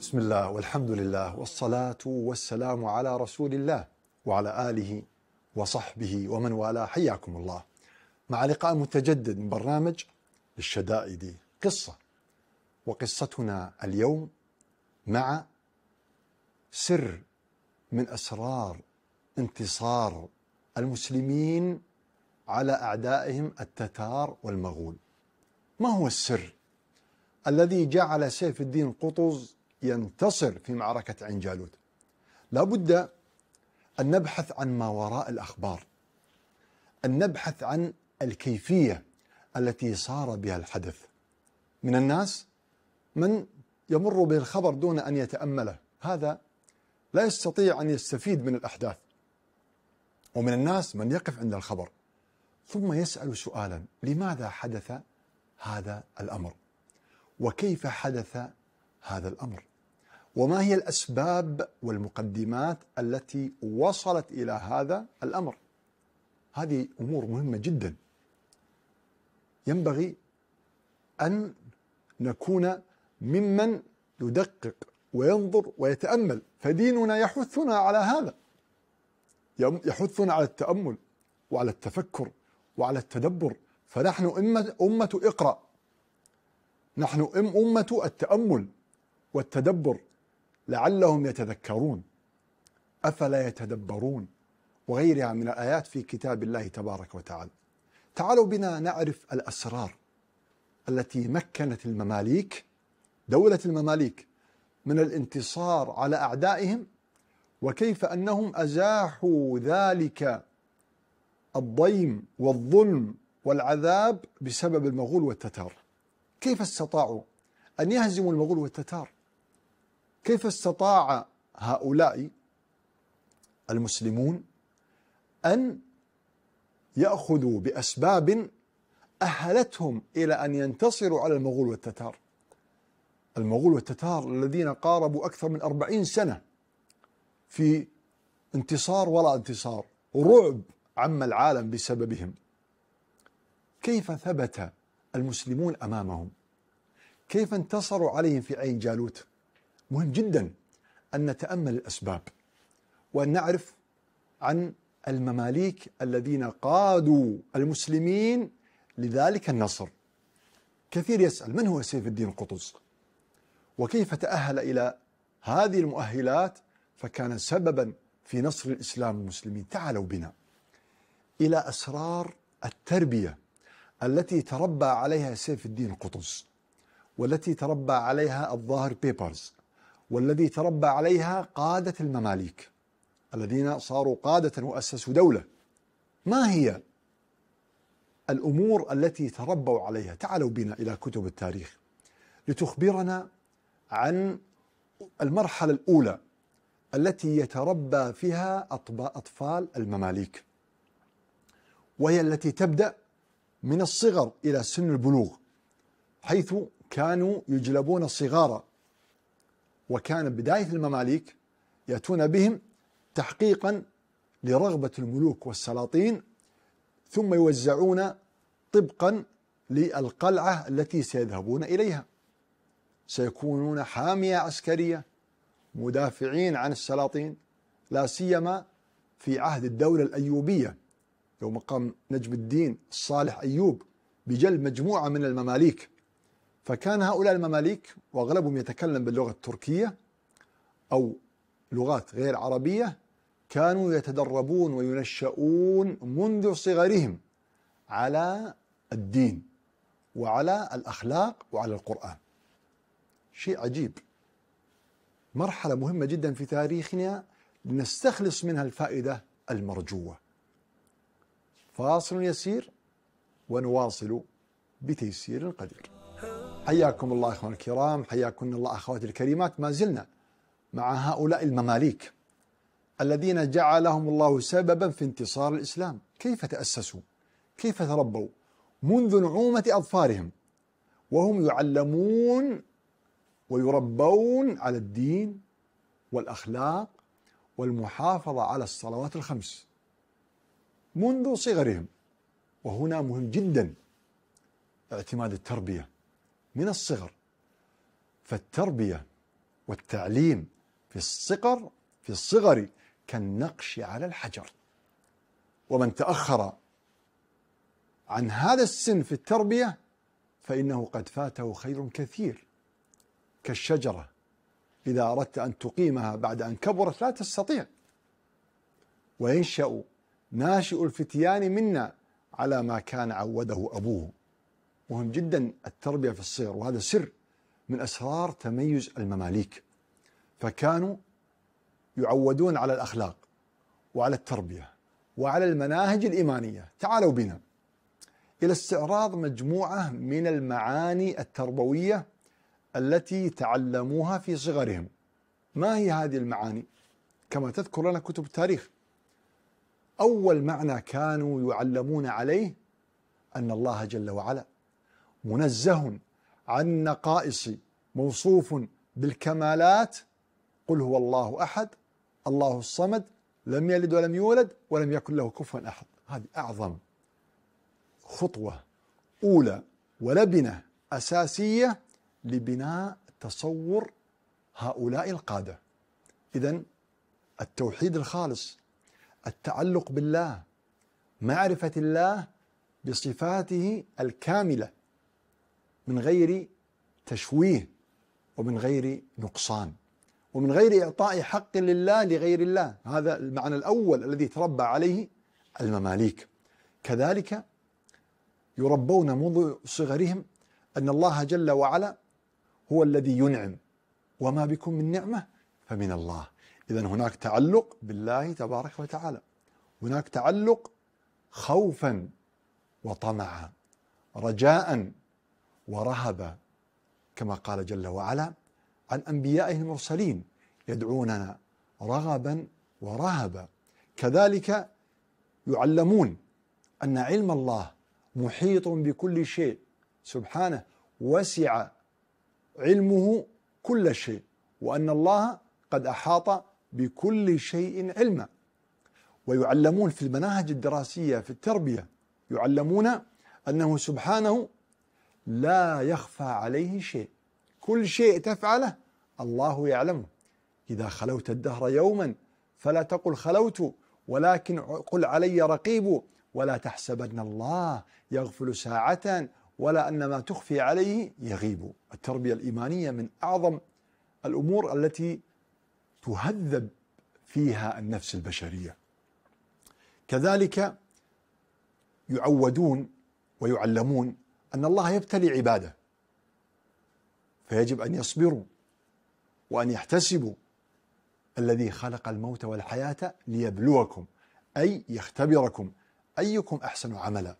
بسم الله والحمد لله والصلاة والسلام على رسول الله وعلى آله وصحبه ومن والاه حياكم الله مع لقاء متجدد من برنامج الشدائد قصة وقصتنا اليوم مع سر من أسرار انتصار المسلمين على أعدائهم التتار والمغول ما هو السر الذي جعل سيف الدين قطز ينتصر في معركة عين جالوت لا بد أن نبحث عن ما وراء الأخبار أن نبحث عن الكيفية التي صار بها الحدث من الناس من يمر به الخبر دون أن يتأمله هذا لا يستطيع أن يستفيد من الأحداث ومن الناس من يقف عند الخبر ثم يسأل سؤالا لماذا حدث هذا الأمر وكيف حدث هذا الأمر وما هي الأسباب والمقدمات التي وصلت إلى هذا الأمر هذه أمور مهمة جدا ينبغي أن نكون ممن يدقق وينظر ويتأمل فديننا يحثنا على هذا يحثنا على التأمل وعلى التفكر وعلى التدبر فنحن أمة, أمة اقرأ نحن أمة التأمل والتدبر لعلهم يتذكرون افلا يتدبرون وغيرها من الايات في كتاب الله تبارك وتعالى. تعالوا بنا نعرف الاسرار التي مكنت المماليك دوله المماليك من الانتصار على اعدائهم وكيف انهم ازاحوا ذلك الضيم والظلم والعذاب بسبب المغول والتتار. كيف استطاعوا ان يهزموا المغول والتتار؟ كيف استطاع هؤلاء المسلمون أن يأخذوا بأسباب أهلتهم إلى أن ينتصروا على المغول والتتار المغول والتتار الذين قاربوا أكثر من أربعين سنة في انتصار ولا انتصار رعب عم العالم بسببهم كيف ثبت المسلمون أمامهم كيف انتصروا عليهم في عين جالوت مهم جدا أن نتأمل الأسباب وأن نعرف عن المماليك الذين قادوا المسلمين لذلك النصر كثير يسأل من هو سيف الدين قطز وكيف تأهل إلى هذه المؤهلات فكان سببا في نصر الإسلام والمسلمين تعالوا بنا إلى أسرار التربية التي تربى عليها سيف الدين قطز والتي تربى عليها الظاهر بيبرز والذي تربى عليها قادة المماليك الذين صاروا قادة وأسسوا دولة ما هي الأمور التي تربوا عليها تعالوا بنا إلى كتب التاريخ لتخبرنا عن المرحلة الأولى التي يتربى فيها أطفال المماليك وهي التي تبدأ من الصغر إلى سن البلوغ حيث كانوا يجلبون الصغار وكان بداية المماليك يأتون بهم تحقيقا لرغبة الملوك والسلاطين ثم يوزعون طبقا للقلعة التي سيذهبون إليها سيكونون حامية عسكرية مدافعين عن السلاطين لا سيما في عهد الدولة الأيوبية يوم قام نجم الدين الصالح أيوب بجلب مجموعة من المماليك فكان هؤلاء المماليك واغلبهم يتكلم باللغه التركيه او لغات غير عربيه كانوا يتدربون وينشؤون منذ صغرهم على الدين وعلى الاخلاق وعلى القران. شيء عجيب. مرحله مهمه جدا في تاريخنا لنستخلص منها الفائده المرجوه. فاصل يسير ونواصل بتيسير قدير. حياكم الله اخواني الكرام، حياكم الله اخواتي الكريمات، ما زلنا مع هؤلاء المماليك الذين جعلهم الله سببا في انتصار الاسلام، كيف تاسسوا؟ كيف تربوا؟ منذ نعومه اظفارهم وهم يعلمون ويربون على الدين والاخلاق والمحافظه على الصلوات الخمس منذ صغرهم وهنا مهم جدا اعتماد التربيه من الصغر فالتربية والتعليم في الصغر في الصغر كالنقش على الحجر ومن تأخر عن هذا السن في التربية فإنه قد فاته خير كثير كالشجرة إذا أردت أن تقيمها بعد أن كبرت لا تستطيع وينشأ ناشئ الفتيان منا على ما كان عوده أبوه مهم جدا التربية في الصغر وهذا سر من أسرار تميز المماليك فكانوا يعودون على الأخلاق وعلى التربية وعلى المناهج الإيمانية تعالوا بنا إلى استعراض مجموعة من المعاني التربوية التي تعلموها في صغرهم ما هي هذه المعاني؟ كما تذكر لنا كتب التاريخ أول معنى كانوا يعلمون عليه أن الله جل وعلا منزه عن النقائص موصوف بالكمالات قل هو الله أحد الله الصمد لم يلد ولم يولد ولم يكن له كفوا أحد هذه أعظم خطوة أولى ولبنة أساسية لبناء تصور هؤلاء القادة إذا التوحيد الخالص التعلق بالله معرفة الله بصفاته الكاملة من غير تشويه ومن غير نقصان ومن غير إعطاء حق لله لغير الله هذا المعنى الأول الذي تربى عليه المماليك كذلك يربون منذ صغرهم أن الله جل وعلا هو الذي ينعم وما بكم من نعمة فمن الله إذا هناك تعلق بالله تبارك وتعالى هناك تعلق خوفا وطمعا رجاء ورهب كما قال جل وعلا عن أنبيائه المرسلين يدعوننا رغبا ورهبا كذلك يعلمون أن علم الله محيط بكل شيء سبحانه وسع علمه كل شيء وأن الله قد أحاط بكل شيء علما ويعلمون في المناهج الدراسية في التربية يعلمون أنه سبحانه لا يخفى عليه شيء كل شيء تفعله الله يعلمه إذا خلوت الدهر يوما فلا تقل خلوت ولكن قل علي رقيب ولا تحسبن الله يغفل ساعة ولا أن ما تخفي عليه يغيب التربية الإيمانية من أعظم الأمور التي تهذب فيها النفس البشرية كذلك يعودون ويعلمون أن الله يبتلي عباده فيجب أن يصبروا وأن يحتسبوا الذي خلق الموت والحياة ليبلوكم أي يختبركم أيكم أحسن عملا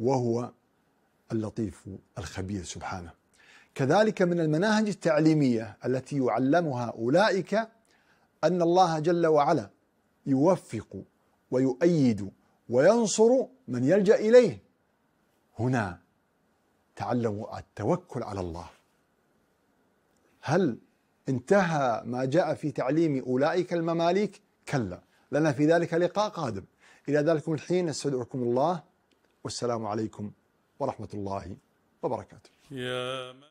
وهو اللطيف الخبير سبحانه كذلك من المناهج التعليمية التي يعلمها أولئك أن الله جل وعلا يوفق ويؤيد وينصر من يلجأ إليه هنا تعلموا التوكل على الله هل انتهى ما جاء في تعليم أولئك المماليك كلا لنا في ذلك لقاء قادم إلى ذلك الحين استودعكم الله والسلام عليكم ورحمة الله وبركاته